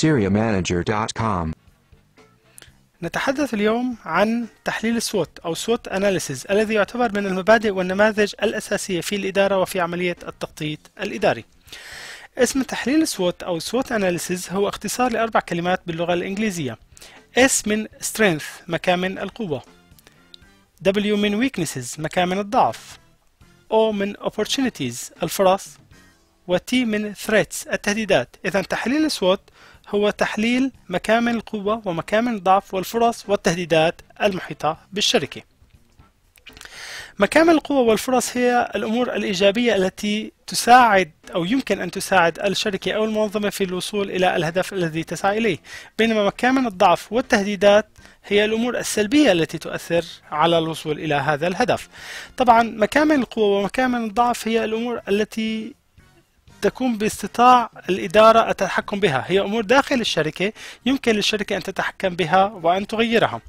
SyriaManager.com نتحدث اليوم عن تحليل السوت أو سوت أناليسيز الذي يعتبر من المبادئ والنماذج الأساسية في الإدارة وفي عملية التخطيط الإداري اسم تحليل السوت أو سوت أناليسيز هو اختصار لأربع كلمات باللغة الإنجليزية S من Strength مكامن القوة W من Weaknesses مكامن الضعف O من Opportunities الفرص و T من Threats التهديدات إذا تحليل السوت هو تحليل مكامن القوة ومكامن الضعف والفرص والتهديدات المحيطة بالشركة مكامن القوة والفرص هي الأمور الإيجابية التي تساعد أو يمكن أن تساعد الشركة أو المنظمة في الوصول إلى الهدف الذي تسعى إليه بينما مكامن الضعف والتهديدات هي الأمور السلبية التي تؤثر على الوصول إلى هذا الهدف طبعا مكامن القوة ومكامن الضعف هي الأمور التي تكون باستطاع الإدارة التحكم بها هي أمور داخل الشركة يمكن للشركة أن تتحكم بها وأن تغيرها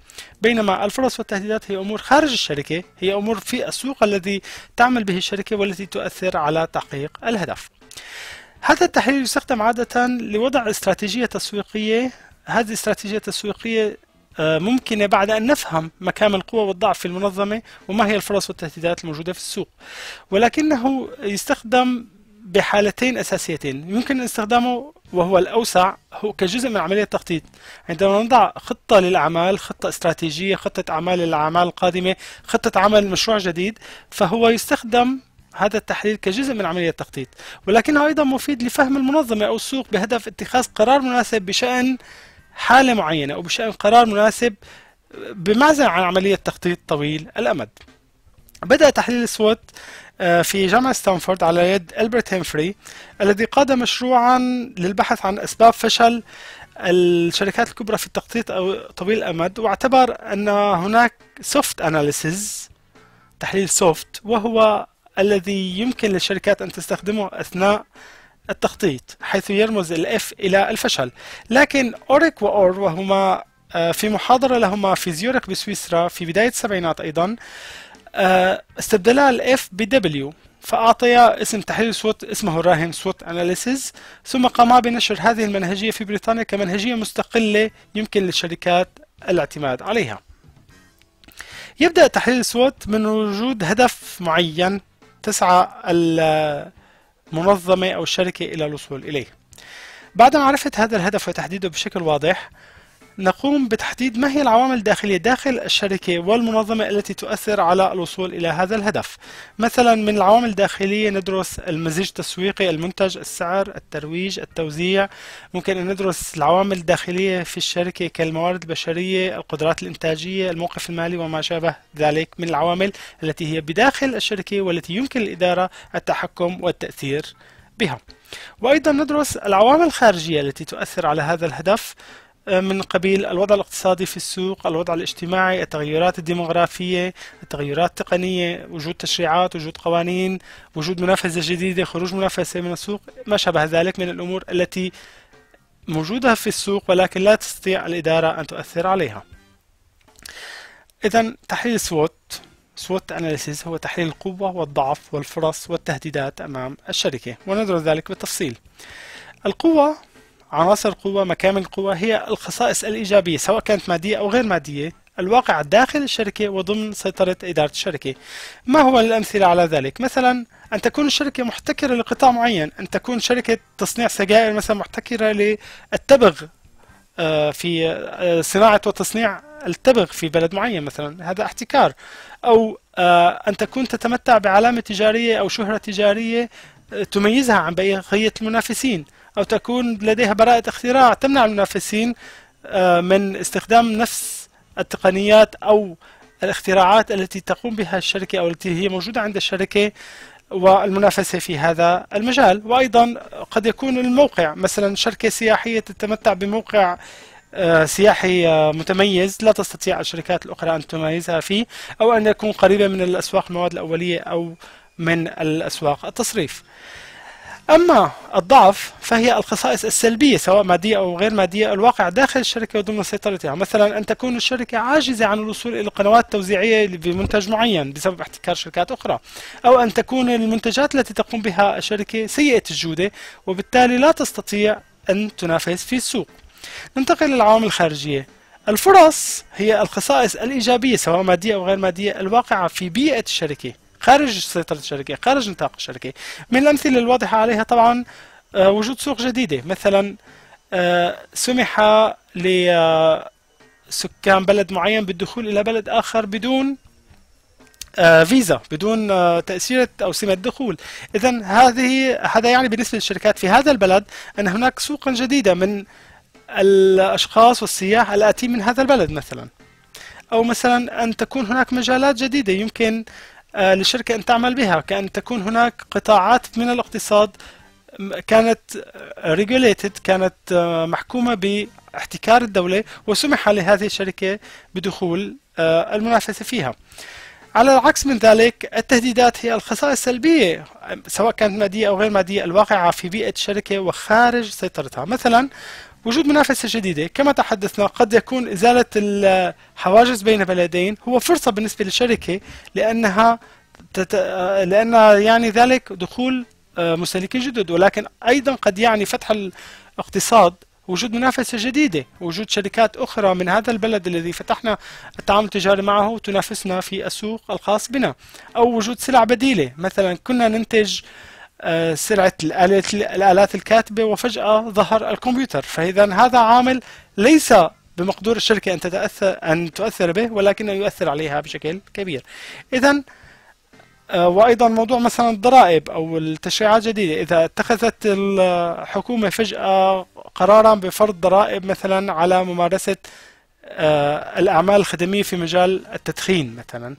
بينما الفرص والتهديدات هي أمور خارج الشركة هي أمور في السوق الذي تعمل به الشركة والتي تؤثر على تحقيق الهدف هذا التحليل يستخدم عادة لوضع استراتيجية تسويقية هذه الاستراتيجية التسويقية آه، ممكنة بعد أن نفهم مكان القوة والضعف في المنظمة وما هي الفرص والتهديدات الموجودة في السوق ولكنه يستخدم بحالتين أساسيتين يمكن استخدامه وهو الأوسع هو كجزء من عملية التخطيط عندما نضع خطة للأعمال خطة استراتيجية خطة أعمال للأعمال القادمة خطة عمل مشروع جديد فهو يستخدم هذا التحليل كجزء من عملية التخطيط ولكنه أيضا مفيد لفهم المنظمة أو السوق بهدف اتخاذ قرار مناسب بشأن حالة معينة أو بشأن قرار مناسب بمعزل عن عملية تخطيط طويل الأمد بدأ تحليل السوت آه، في جامعة ستانفورد على يد ألبرت هينفري الذي قاد مشروعا للبحث عن أسباب فشل الشركات الكبرى في التخطيط أو طويل الأمد واعتبر أن هناك سوفت أناليسز تحليل سوفت وهو الذي يمكن للشركات أن تستخدمه أثناء التخطيط حيث يرمز الاف إلى الفشل لكن أوريك وأور وهما آه، في محاضرة لهما في زيورك بسويسرا في بداية السبعينات أيضا آه، استبدلا الاف بدبليو فأعطيا اسم تحليل سوت اسمه الراهن سوت أناليسز ثم قاما بنشر هذه المنهجية في بريطانيا كمنهجية مستقلة يمكن للشركات الاعتماد عليها يبدأ تحليل سوت من وجود هدف معين تسعى المنظمة أو الشركة إلى الوصول إليه بعد معرفة هذا الهدف وتحديده بشكل واضح نقوم بتحديد ما هي العوامل الداخلية داخل الشركة والمنظمة التي تؤثر على الوصول إلى هذا الهدف مثلا من العوامل الداخلية ندرس المزيج التسويقي المنتج السعر الترويج التوزيع ممكن أن ندرس العوامل الداخلية في الشركة كالموارد البشرية القدرات الإنتاجية الموقف المالي وما شابه ذلك من العوامل التي هي بداخل الشركة والتي يمكن الإدارة التحكم والتأثير بها وأيضا ندرس العوامل الخارجية التي تؤثر على هذا الهدف من قبيل الوضع الاقتصادي في السوق الوضع الاجتماعي التغيرات الديمغرافية التغيرات التقنية وجود تشريعات وجود قوانين وجود منافسة جديدة خروج منافسة من السوق ما شابه ذلك من الأمور التي موجودة في السوق ولكن لا تستطيع الإدارة أن تؤثر عليها إذا تحليل سوت سوت أناليسيس هو تحليل القوة والضعف والفرص والتهديدات أمام الشركة ونذكر ذلك بالتفصيل القوة عناصر القوة مكامن القوة هي الخصائص الإيجابية سواء كانت مادية أو غير مادية الواقع داخل الشركة وضمن سيطرة إدارة الشركة ما هو الأمثلة على ذلك؟ مثلا أن تكون الشركة محتكرة لقطاع معين أن تكون شركة تصنيع سجائر مثلا محتكرة للتبغ آه، في آه، صناعة وتصنيع التبغ في بلد معين مثلا هذا احتكار أو آه، أن تكون تتمتع بعلامة تجارية أو شهرة تجارية تميزها عن بقية المنافسين أو تكون لديها براءة اختراع تمنع المنافسين آه، من استخدام نفس التقنيات أو الاختراعات التي تقوم بها الشركة أو التي هي موجودة عند الشركة والمنافسة في هذا المجال وأيضا قد يكون الموقع مثلا شركة سياحية تتمتع بموقع آه، سياحي آه، متميز لا تستطيع الشركات الأخرى أن تميزها فيه أو أن يكون قريبا من الأسواق المواد الأولية أو من الأسواق التصريف أما الضعف فهي الخصائص السلبية سواء مادية أو غير مادية الواقع داخل الشركة وضمن سيطرتها مثلا أن تكون الشركة عاجزة عن الوصول إلى قنوات توزيعية بمنتج معين بسبب احتكار شركات أخرى أو أن تكون المنتجات التي تقوم بها الشركة سيئة الجودة وبالتالي لا تستطيع أن تنافس في السوق ننتقل للعوامل الخارجية الفرص هي الخصائص الإيجابية سواء مادية أو غير مادية الواقعة في بيئة الشركة خارج سيطرة الشركة خارج نطاق الشركة من الأمثلة الواضحة عليها طبعا آه، وجود سوق جديدة مثلا آه، سمح لسكان آه، بلد معين بالدخول إلى بلد آخر بدون فيزا بدون تأسيرة أو سمة دخول إذا هذه هذا يعني بالنسبة للشركات في هذا البلد أن هناك سوقا جديدة من الأشخاص والسياح الآتين من هذا البلد مثلا أو مثلا أن تكون هناك مجالات جديدة يمكن للشركة آه، أن تعمل بها كأن تكون هناك قطاعات من الاقتصاد كانت regulated كانت آه، محكومة باحتكار الدولة وسمح لهذه الشركة بدخول آه، المنافسة فيها على العكس من ذلك التهديدات هي الخصائص السلبية سواء كانت مادية أو غير مادية الواقعة في بيئة الشركة وخارج سيطرتها مثلا وجود منافسة جديدة كما تحدثنا قد يكون إزالة الحواجز بين بلدين هو فرصة بالنسبة للشركة لأنها تت... لأن يعني ذلك دخول آه، مستهلكين جدد ولكن أيضا قد يعني فتح الاقتصاد وجود منافسة جديدة وجود شركات أخرى من هذا البلد الذي فتحنا التعامل التجاري معه تنافسنا في السوق الخاص بنا أو وجود سلع بديلة مثلا كنا ننتج آه آه، سرعه الالات الكاتبه وفجاه ظهر الكمبيوتر فاذا هذا عامل ليس بمقدور الشركه ان تتاثر ان تؤثر به ولكنه يؤثر عليها بشكل كبير اذا آه، وايضا موضوع مثلا الضرائب او التشريعات الجديده اذا اتخذت الحكومه فجاه قرارا بفرض ضرائب مثلا على ممارسه آه، الأعمال الخدمية في مجال التدخين مثلا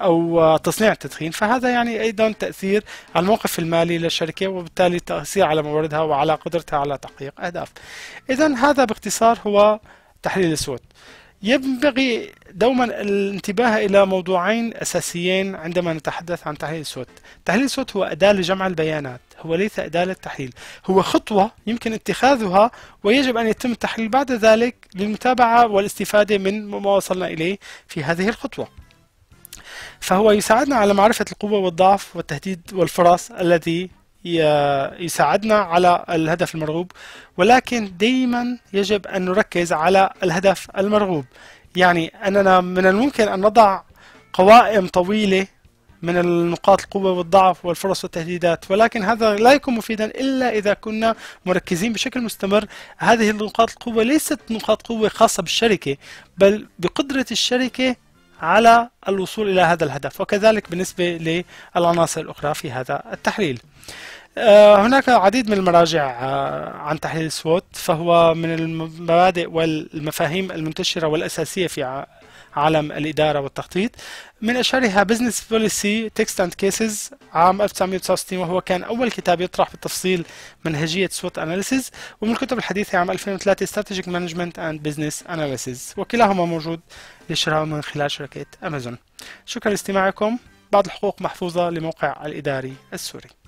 أو تصنيع التدخين فهذا يعني أيضا تأثير على الموقف المالي للشركة وبالتالي تأثير على مواردها وعلى قدرتها على تحقيق أهداف إذا هذا باختصار هو تحليل السود ينبغي دوما الانتباه إلى موضوعين أساسيين عندما نتحدث عن تحليل الصوت تحليل الصوت هو أداة لجمع البيانات هو ليس أداة للتحليل هو خطوة يمكن اتخاذها ويجب أن يتم التحليل بعد ذلك للمتابعة والاستفادة من ما وصلنا إليه في هذه الخطوة فهو يساعدنا على معرفة القوة والضعف والتهديد والفرص التي يساعدنا على الهدف المرغوب ولكن دائما يجب أن نركز على الهدف المرغوب يعني أننا من الممكن أن نضع قوائم طويلة من النقاط القوة والضعف والفرص والتهديدات ولكن هذا لا يكون مفيدا إلا إذا كنا مركزين بشكل مستمر هذه النقاط القوة ليست نقاط قوة خاصة بالشركة بل بقدرة الشركة على الوصول إلى هذا الهدف وكذلك بالنسبة للعناصر الأخرى في هذا التحليل آه، هناك العديد من المراجع آه، عن تحليل السووت فهو من المبادئ والمفاهيم المنتشرة والأساسية في عالم الإدارة والتخطيط من أشهرها بزنس بوليسي تكست أند كيسز عام 1969 وهو كان أول كتاب يطرح بالتفصيل منهجية سوت أناليسيز ومن الكتب الحديثة عام 2003 استراتيجيك مانجمنت أند بزنس أناليسيز وكلاهما موجود للشراء من خلال شركة أمازون شكرا لاستماعكم بعض الحقوق محفوظة لموقع الإداري السوري